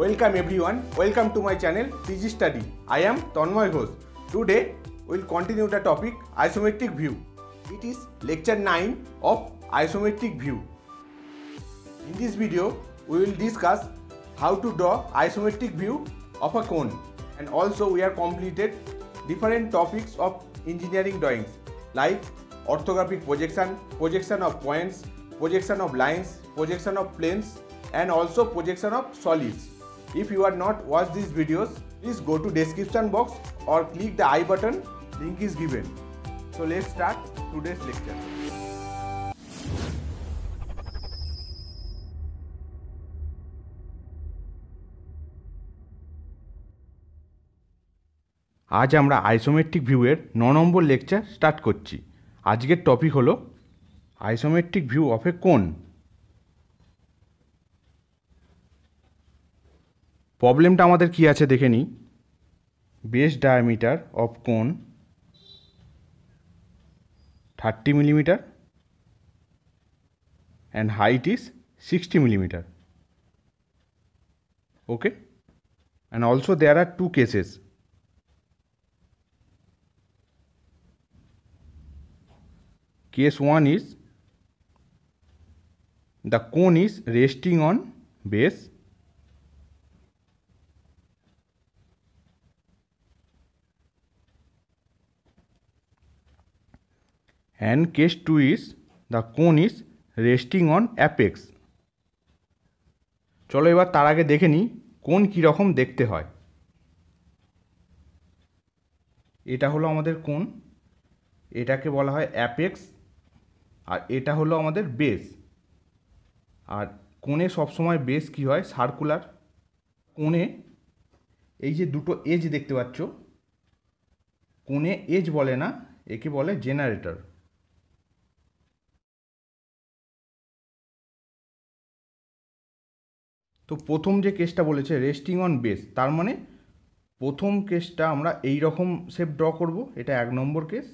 Welcome everyone, welcome to my channel PG Study. I am Tanmoy Ghosh. Today we will continue the topic isometric view. It is lecture 9 of isometric view. In this video we will discuss how to draw isometric view of a cone and also we have completed different topics of engineering drawings like orthographic projection, projection of points, projection of lines, projection of planes and also projection of solids. If you are not watch these videos, please go to description box or click the I button, link is given. So let's start today's lecture. আজ আমরা isometric ভিউয়ের ন নম্বর lecture start করছি আজকের topic হলো isometric view of এ কোন প্রবলেমটা আমাদের কি আছে দেখে নিই base diameter of cone thirty millimetre and height is sixty millimetre okay and also there are two cases case one is the cone is resting on base and case 2 is the cone is resting on apex চলো এবার তার আগে দেখে নিই কোন কীরকম দেখতে হয় এটা হলো আমাদের কোন এটাকে বলা হয় অ্যাপেক্স আর এটা হলো আমাদের বেস আর কোণে সবসময় বেস কি হয় সার্কুলার কোণে এই যে দুটো এজ দেখতে পাচ্ছ কোণে এজ বলে না একে বলে জেনারেটর তো প্রথম যে কেসটা বলেছে রেস্টিং অন বেস তার মানে প্রথম কেসটা আমরা এই রকম শেপ ড্র করব এটা এক নম্বর কেস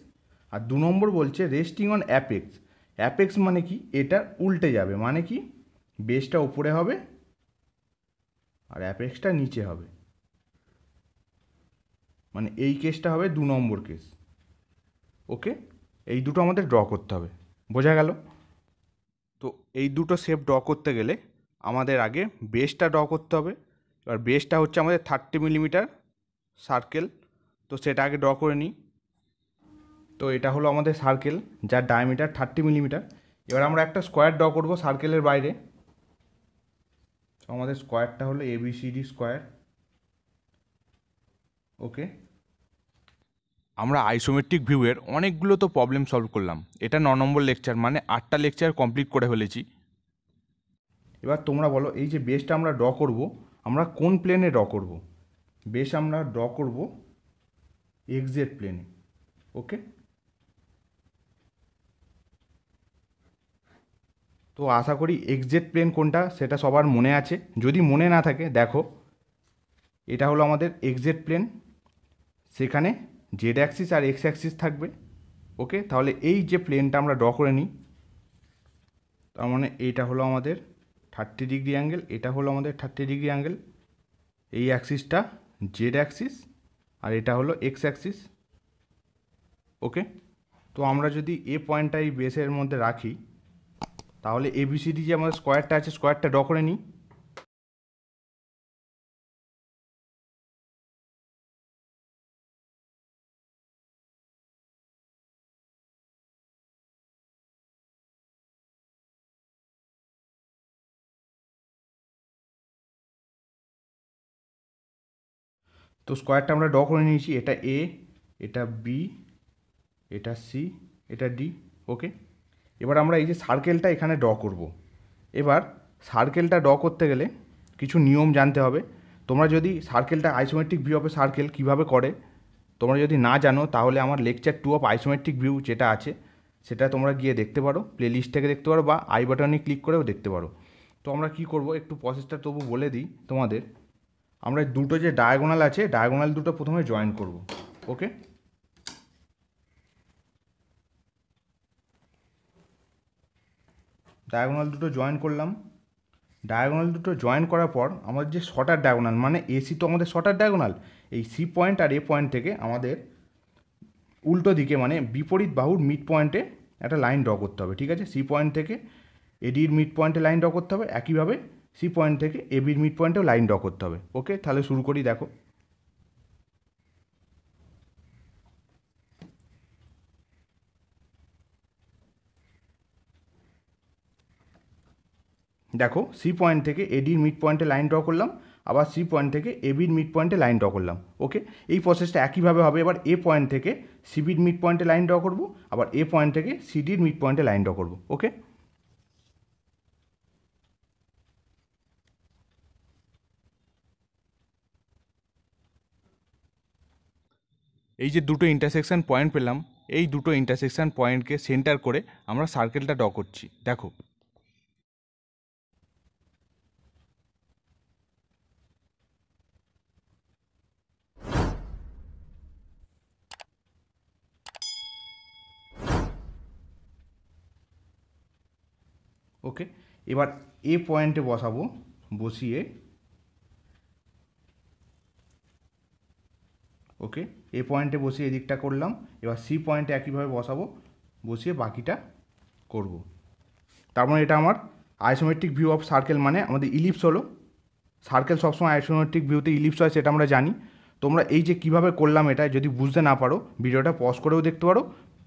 আর দু নম্বর বলছে রেস্টিং অন অ্যাপেক্স অ্যাপেক্স মানে কি এটা উল্টে যাবে মানে কি বেসটা উপরে হবে আর অ্যাপেক্সটা নিচে হবে মানে এই কেসটা হবে দু নম্বর কেস ওকে এই দুটো আমাদের ড্র করতে হবে বোঝা গেল তো এই দুটো শেপ ড্র করতে গেলে আমাদের আগে বেসটা ড্র করতে হবে এবার বেসটা হচ্ছে আমাদের থার্টি মিলিমিটার সার্কেল তো সেটা আগে ড্র করে নিই তো এটা হলো আমাদের সার্কেল যার ডায়ামিটার থার্টি মিলিমিটার এবার আমরা একটা স্কোয়ার ড্র করব সার্কেলের বাইরে তো আমাদের স্কোয়ারটা হলো এবিসিডি স্কোয়ার ওকে আমরা আইসোমেট্রিক ভিউয়ের অনেকগুলো তো প্রবলেম সলভ করলাম এটা ন নম্বর লেকচার মানে আটটা লেকচার কমপ্লিট করে ফেলেছি এবার তোমরা বলো এই যে বেসটা আমরা ড্র করব আমরা কোন প্লেনে ড্র করব বেস আমরা ড্র করব এক্সেট প্লেনে ওকে তো আশা করি এক্সেট প্লেন কোনটা সেটা সবার মনে আছে যদি মনে না থাকে দেখো এটা হলো আমাদের এক্সেট প্লেন সেখানে জেড অ্যাক্সিস আর এক্স অ্যাক্সিস থাকবে ওকে তাহলে এই যে প্লেনটা আমরা ড্র করে নিই তার মানে এইটা হলো আমাদের থার্টি ডিগ্রি অ্যাঙ্গেল এটা হলো আমাদের থার্টি ডিগ্রি অ্যাঙ্গেল এই অ্যাক্সিসটা জেড অ্যাক্সিস আর এটা হলো এক্স অ্যাক্সিস ওকে তো আমরা যদি এ পয়েন্টটা এই বেসের মধ্যে রাখি তাহলে এবিসিডি যে আমাদের স্কোয়ারটা আছে স্কোয়ারটা ড করে নিই তো স্কোয়ারটা আমরা ড করে নিয়েছি এটা এ এটা বি এটা সি এটা ডি ওকে এবার আমরা এই যে সার্কেলটা এখানে ড করব। এবার সার্কেলটা ড করতে গেলে কিছু নিয়ম জানতে হবে তোমরা যদি সার্কেলটা isometric view of a circle কীভাবে করে তোমরা যদি না জানো তাহলে আমার lecture two of isometric view যেটা আছে সেটা তোমরা গিয়ে দেখতে পারো প্লেলিস্ট থেকে দেখতে পারো বা আই বাটনে ক্লিক করেও দেখতে পারো তো আমরা কি করব একটু প্রসেসটা তবু বলে দিই তোমাদের আমরা দুটো যে ডায়াগোনাল আছে ডায়াগোনাল দুটো প্রথমে জয়েন করব ওকে ডায়াগোনাল দুটো জয়েন করলাম ডায়াগোনাল দুটো জয়েন করার পর আমাদের যে শর্টার ডায়াগোনাল মানে এসি তো আমাদের শর্টার ডায়াগোনাল এই সি পয়েন্ট আর এ পয়েন্ট থেকে আমাদের উল্টো দিকে মানে বিপরীত বাহুর মিড পয়েন্টে একটা লাইন ড্র করতে হবে ঠিক আছে সি পয়েন্ট থেকে এডির মিড পয়েন্টে লাইন ড্র করতে হবে একইভাবে সি পয়েন্ট থেকে এ বির মিড পয়েন্টেও লাইন ড্র করতে হবে ওকে তাহলে শুরু করি দেখো দেখো সি পয়েন্ট থেকে এডির মিড পয়েন্টে লাইন ড্র করলাম আবার সি পয়েন্ট থেকে এবির মিড পয়েন্টে লাইন ড্র করলাম ওকে এই প্রসেসটা একইভাবে হবে এবার এ পয়েন্ট থেকে সিবির মিড পয়েন্টে লাইন ড্র করবো আবার এ পয়েন্ট থেকে সিডির মিড পয়েন্টে লাইন ড্র করবো ওকে এই যে দুটো ইন্টারসেকশান পয়েন্ট পেলাম এই দুটো ইন্টারসেকশান পয়েন্টকে সেন্টার করে আমরা সার্কেলটা ড করছি দেখো ওকে এবার এ পয়েন্টে বসাবো বসিয়ে ওকে এ পয়েন্টে বসিয়ে এদিকটা করলাম এবার সি পয়েন্টে একইভাবে বসাবো বসিয়ে বাকিটা করব। তার মানে এটা আমার আইসোমেট্রিক ভিউ অফ সার্কেল মানে আমাদের ইলিপস হলো সার্কেল সবসময় আইসোমেট্রিক ভিউতে ইলিপস হয় সেটা আমরা জানি তোমরা এই যে কিভাবে করলাম এটা যদি বুঝতে না পারো ভিডিওটা পজ করেও দেখতে পারো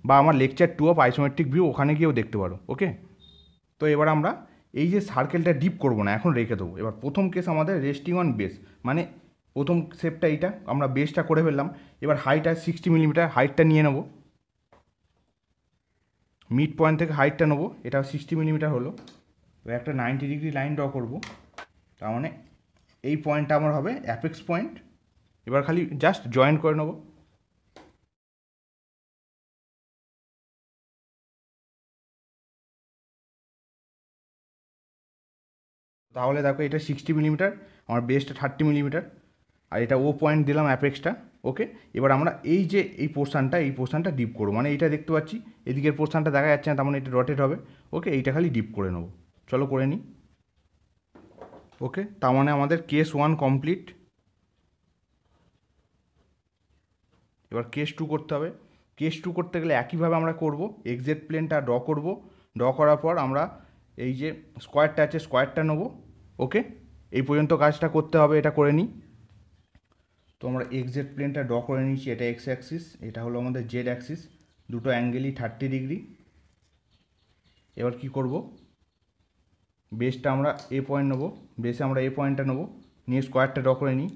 বা আমার lecture two of isometric view ওখানে গিয়েও দেখতে পারো ওকে তো এবার আমরা এই যে সার্কেলটা ডিপ করব না এখন রেখে দেবো এবার প্রথম কেস আমাদের রেস্টিং অন বেস মানে প্রথম শেপটা এইটা আমরা বেসটা করে ফেললাম এবার হাইটটা সিক্সটি মিলিমিটার হাইটটা নিয়ে নেব মিড পয়েন্ট থেকে হাইটটা নেবো এটা সিক্সটি মিলিমিটার হলো এবার একটা নাইনটি ডিগ্রি লাইন ড্র করব তার মানে এই পয়েন্টটা আমার হবে অ্যাপেক্স পয়েন্ট এবার খালি জাস্ট জয়েন করে নেবো তাহলে দেখো এটা সিক্সটি মিলিমিটার আমার বেসটা থার্টি মিলিমিটার আর এটা ও পয়েন্ট দিলাম অ্যাপেক্সটা ওকে এবার আমরা এই যে এই পোর্শানটা এই পোর্শানটা ডিপ করবো মানে এটা দেখতে পাচ্ছি এদিকের পোর্শানটা দেখা যাচ্ছে না তার মানে এটা রটেড হবে ওকে এইটা খালি ডিপ করে নেবো চলো করে নিই ওকে তার মানে আমাদের কেস ওয়ান কমপ্লিট এবার কেস টু করতে হবে কেস টু করতে গেলে একইভাবে আমরা করব এক্সেট প্লেনটা ড্র করব ড্র করার পর আমরা এই যে স্কোয়ারটা আছে স্কোয়ারটা নেবো ওকে এই পর্যন্ত কাজটা করতে হবে এটা করে নিই তো আমরা এক্সেট প্লেনটা ড করে নিয়েছি এটা এক্স অ্যাক্সিস এটা হলো আমাদের জেড অ্যাক্সিস দুটো অ্যাঙ্গেলই থার্টি ডিগ্রি এবার কি করব বেসটা আমরা এ পয়েন্ট নেবো বেসে আমরা এ পয়েন্টটা নেবো নিয়ে স্কোয়ারটা ড করে নিই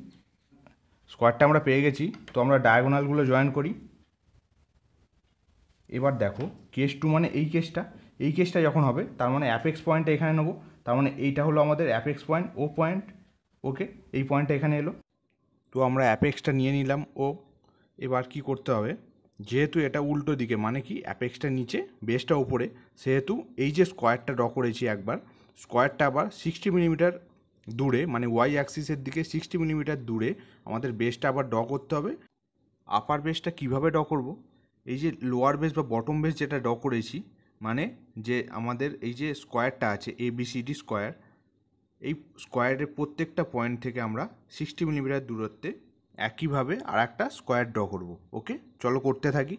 স্কোয়ারটা আমরা পেয়ে গেছি তো আমরা ডায়াগোনালগুলো জয়েন করি এবার দেখো কেস টু মানে এই কেসটা এই কেসটা যখন হবে তার মানে অ্যাপেক্স পয়েন্টটা এখানে নেবো তার মানে এইটা হলো আমাদের apex point O point okay এই পয়েন্টটা এখানে এলো তো আমরা অ্যাপেক্সটা নিয়ে নিলাম ও এবার কি করতে হবে যেহেতু এটা উল্টো দিকে মানে কি অ্যাপেক্সটা নিচে বেসটা উপরে সেহেতু এই যে স্কোয়ারটা ড্র করেছি একবার স্কোয়ারটা আবার সিক্সটি মিলিমিটার দূরে মানে ওয়াই অ্যাক্সিসের দিকে সিক্সটি মিলিমিটার দূরে আমাদের বেসটা আবার ড্র করতে হবে আপার বেসটা কিভাবে ড্র করব এই যে লোয়ার বেস বা বটম বেস যেটা ড্র করেছি মানে যে আমাদের এই যে স্কোয়ারটা আছে এবিসিডি স্কোয়ার এই স্কোয়ারের প্রত্যেকটা পয়েন্ট থেকে আমরা সিক্সটি মিলিমিটার দূরত্বে একইভাবে আর একটা স্কোয়ার ড্র করব ওকে চলো করতে থাকি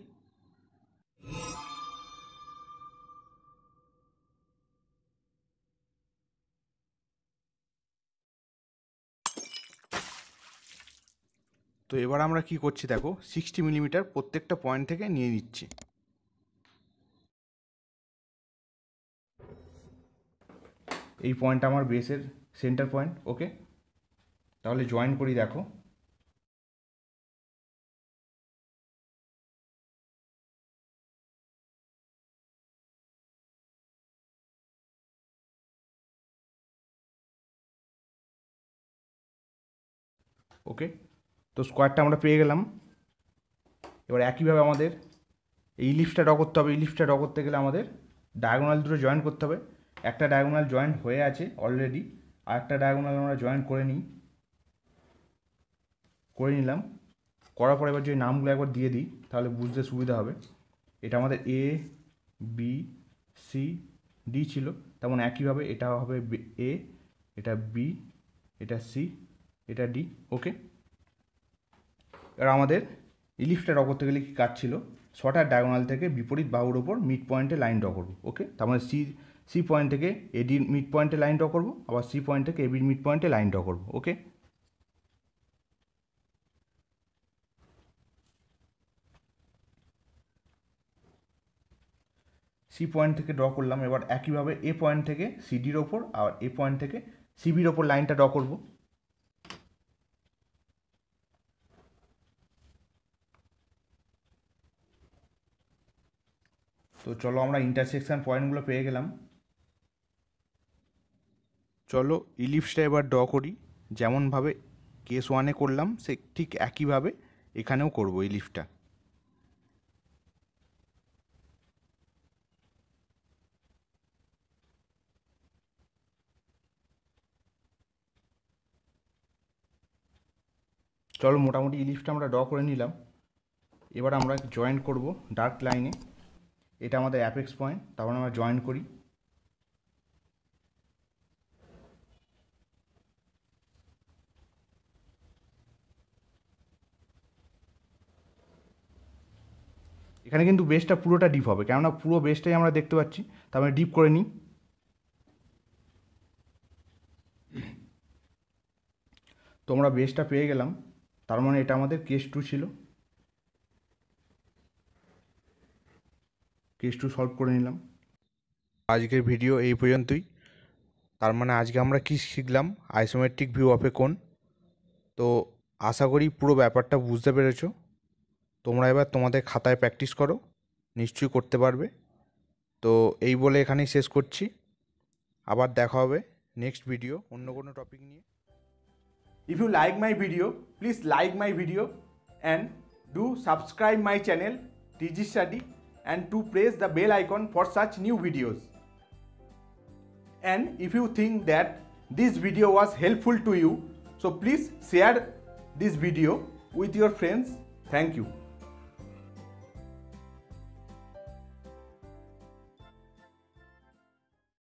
তো এবার আমরা কি করছি দেখো সিক্সটি মিলিমিটার প্রত্যেকটা পয়েন্ট থেকে নিয়ে নিচ্ছি এই পয়েন্ট আমার বেসের সেন্টার পয়েন্ট ওকে তাহলে জয়েন করি দেখো ওকে তো স্কোয়ারটা আমরা পেয়ে গেলাম এবার একইভাবে আমাদের এই লিফ্টটা ড করতে হবে এই লিফ্টটা ড করতে গেলে আমাদের ডায়াগোনাল দুটো জয়েন করতে হবে একটা ডায়াগোনাল জয়েন্ট হয়ে আছে অলরেডি আর একটা ডায়াগোনাল আমরা জয়েন্ট করে নিই করে নিলাম করার পরে এবার যদি নামগুলো একবার দিয়ে দিই তাহলে বুঝতে সুবিধা হবে এটা আমাদের এ বি সি ডি ছিল তেমন একইভাবে এটা হবে এ এটা বি এটা সি এটা ডি ওকে এবার আমাদের ইলিফটা ড্র করতে গেলে কী কাজ ছিল ছটা ডায়াগোনাল থেকে বিপরীত বাহুর ওপর মিড পয়েন্টে লাইন ড্র করবো ওকে তার মানে সি সি পয়েন্ট থেকে এডির মিড পয়েন্টে লাইন ড্র করবো আবার সি পয়েন্ট থেকে এবির মিড পয়েন্টে লাইন ড্র করবো ওকে সি পয়েন্ট থেকে ড্র করলাম এবার একইভাবে এ পয়েন্ট থেকে সিডির ওপর আর এ পয়েন্ট থেকে সিবির ওপর লাইনটা ড্র করবো তো চলো আমরা ইন্টারসেকশান পয়েন্টগুলো পেয়ে গেলাম চলো ইলিপসটা এবার ড করি যেমনভাবে কেস ওয়ানে করলাম সে ঠিক একইভাবে এখানেও করব ইলিপসটা চলো মোটামুটি ইলিপসটা আমরা ড করে নিলাম এবার আমরা জয়েন্ট করব ডার্ক লাইনে এটা আমাদের অ্যাপেক্স পয়েন্ট তারপর আমরা জয়েন করি এখানে কিন্তু বেসটা পুরোটা ডিপ হবে কেননা পুরো বেসটাই আমরা দেখতে পাচ্ছি তারপরে ডিপ করে নিই তো আমরা বেসটা পেয়ে গেলাম তার মানে এটা আমাদের কেস টু ছিল কেস টু সলভ করে নিলাম আজকের ভিডিও এই পর্যন্তই তার মানে আজকে আমরা কি শিখলাম আইসোমেট্রিক ভিউ অফ এ কোন তো আশা করি পুরো ব্যাপারটা বুঝতে পেরেছো তোমরা এবার তোমাদের খাতায় প্র্যাকটিস করো নিশ্চয়ই করতে পারবে তো এই বলে এখানেই শেষ করছি আবার দেখা হবে নেক্সট ভিডিও অন্য কোনো টপিক নিয়ে if you like my video please like my video and do subscribe my channel Digi Study and to press the bell icon for such new videos and if you think that this video was helpful to you so please share this video with your friends thank you